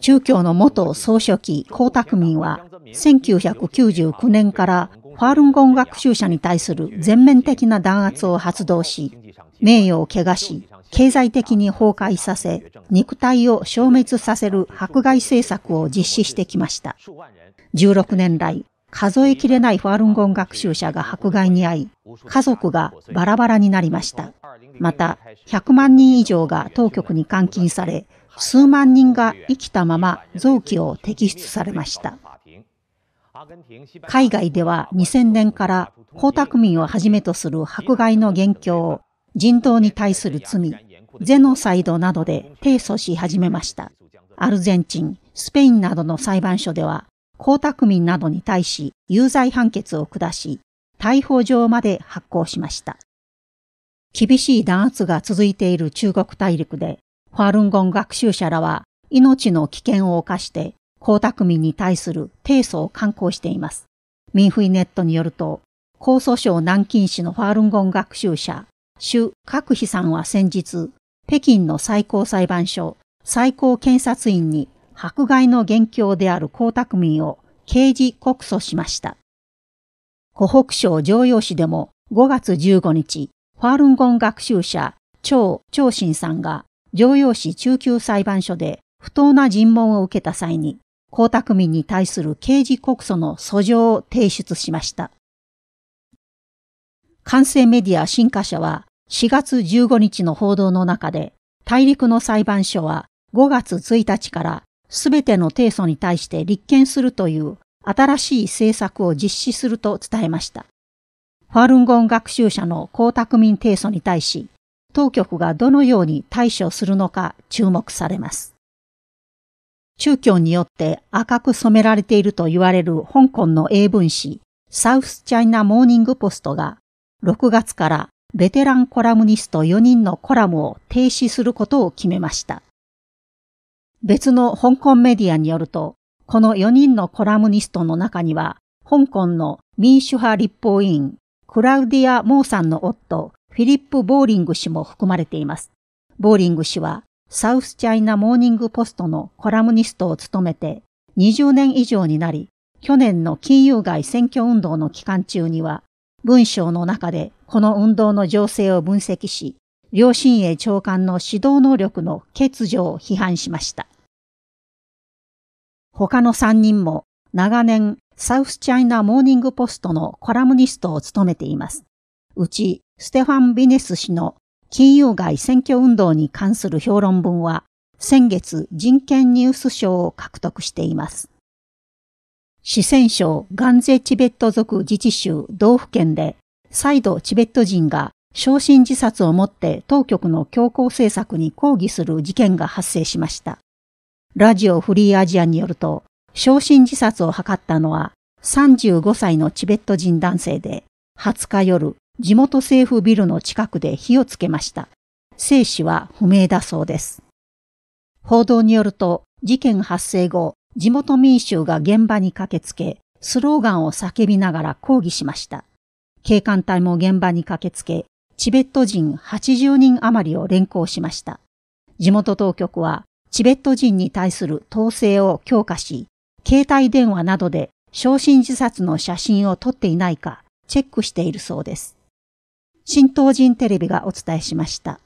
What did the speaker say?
中共の元総書記、江沢民は、1999年からファールンゴン学習者に対する全面的な弾圧を発動し、名誉を汚し、経済的に崩壊させ、肉体を消滅させる迫害政策を実施してきました。16年来、数えきれないファールンゴン学習者が迫害に遭い、家族がバラバラになりました。また、100万人以上が当局に監禁され、数万人が生きたまま臓器を摘出されました。海外では2000年から江沢民をはじめとする迫害の元凶を人道に対する罪、ゼノサイドなどで提訴し始めました。アルゼンチン、スペインなどの裁判所では、江沢民などに対し有罪判決を下し、逮捕状まで発行しました。厳しい弾圧が続いている中国大陸で、ファルンゴン学習者らは命の危険を冒して江沢民に対する提訴を刊行しています。民フィネットによると、江蘇省南京市のファルンゴン学習者、朱覚飛さんは先日、北京の最高裁判所、最高検察院に迫害の元凶である江沢民を刑事告訴しました。湖北省常陽市でも5月15日、ファールンゴン学習者、張長新さんが常用市中級裁判所で不当な尋問を受けた際に、江沢民に対する刑事告訴の訴状を提出しました。完成メディア新華社は4月15日の報道の中で、大陸の裁判所は5月1日から全ての提訴に対して立件するという新しい政策を実施すると伝えました。ファルンゴン学習者の江沢民提訴に対し、当局がどのように対処するのか注目されます。中共によって赤く染められていると言われる香港の英文誌、サウスチャイナモーニングポストが6月からベテランコラムニスト4人のコラムを停止することを決めました。別の香港メディアによると、この4人のコラムニストの中には、香港の民主派立法委員、クラウディア・モーさんの夫、フィリップ・ボーリング氏も含まれています。ボーリング氏はサウスチャイナモーニングポストのコラムニストを務めて20年以上になり、去年の金融街選挙運動の期間中には、文章の中でこの運動の情勢を分析し、両親衛長官の指導能力の欠如を批判しました。他の3人も長年サウスチャイナモーニングポストのコラムニストを務めています。うちステファン・ビネス氏の金融街選挙運動に関する評論文は、先月人権ニュース賞を獲得しています。四川省ガンゼチベット族自治州道府県で、再度チベット人が焼身自殺をもって当局の強硬政策に抗議する事件が発生しました。ラジオフリーアジアによると、焼身自殺を図ったのは35歳のチベット人男性で、20日夜、地元政府ビルの近くで火をつけました。生死は不明だそうです。報道によると、事件発生後、地元民衆が現場に駆けつけ、スローガンを叫びながら抗議しました。警官隊も現場に駆けつけ、チベット人80人余りを連行しました。地元当局は、チベット人に対する統制を強化し、携帯電話などで昇進自殺の写真を撮っていないかチェックしているそうです。新東人テレビがお伝えしました。